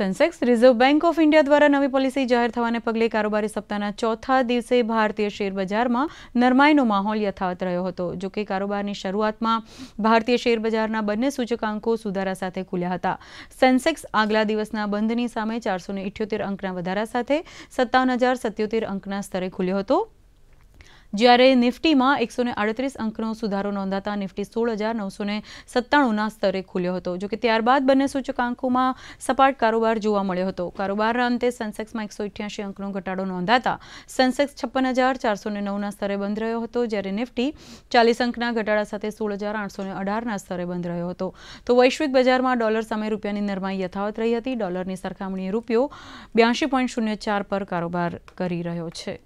Sensex Reserve Bank of India દ્વારા નવી policy જાહેર થવાને પગલે કારોબારી સપ્તાહના ચોથા દિવસે ભારતીય શેર બજારમાં નરમાઈનો માહોલ યથાવત રહ્યો હતો જો કે કારોબારની શરૂઆતમાં ભારતીય શેરબજારના બંને સૂચકાંકો સુધારા સાથે ખુલ્યા હતા સેન્સેક્સ આગલા દિવસના બંધની સામે ચારસો ઇઠ્યોતેર અંકના વધારા સાથે સત્તાવન હજાર સત્યોતેર અંકના સ્તરે ખુલ્યો હતો જ્યારે નિફ્ટીમાં એકસો આડત્રીસ અંકનો સુધારો નોંધાતા નિફ્ટી સોળ હજાર નવસો સત્તાણુંના સ્તરે ખુલ્યો હતો જોકે ત્યારબાદ બંને સૂચકાંકોમાં સપાટ કારોબાર જોવા મળ્યો હતો કારોબારના અંતે સેન્સેક્સમાં એકસો ઇઠ્યાસી અંકનો ઘટાડો નોંધાતા સેન્સેક્સ છપ્પન હજાર ચારસો નવના સ્તરે બંધ રહ્યો હતો જ્યારે નિફ્ટી ચાલીસ અંકના ઘટાડા સાથે સોળ હજાર આઠસો અઢારના સ્તરે બંધ રહ્યો હતો તો વૈશ્વિક બજારમાં ડોલર સામે રૂપિયાની નરમાઈ યથાવત રહી હતી ડોલરની સરખામણીએ રૂપિયો બ્યાસી પોઈન્ટ શૂન્ય ચાર પર કારોબાર કરી રહ્યો છે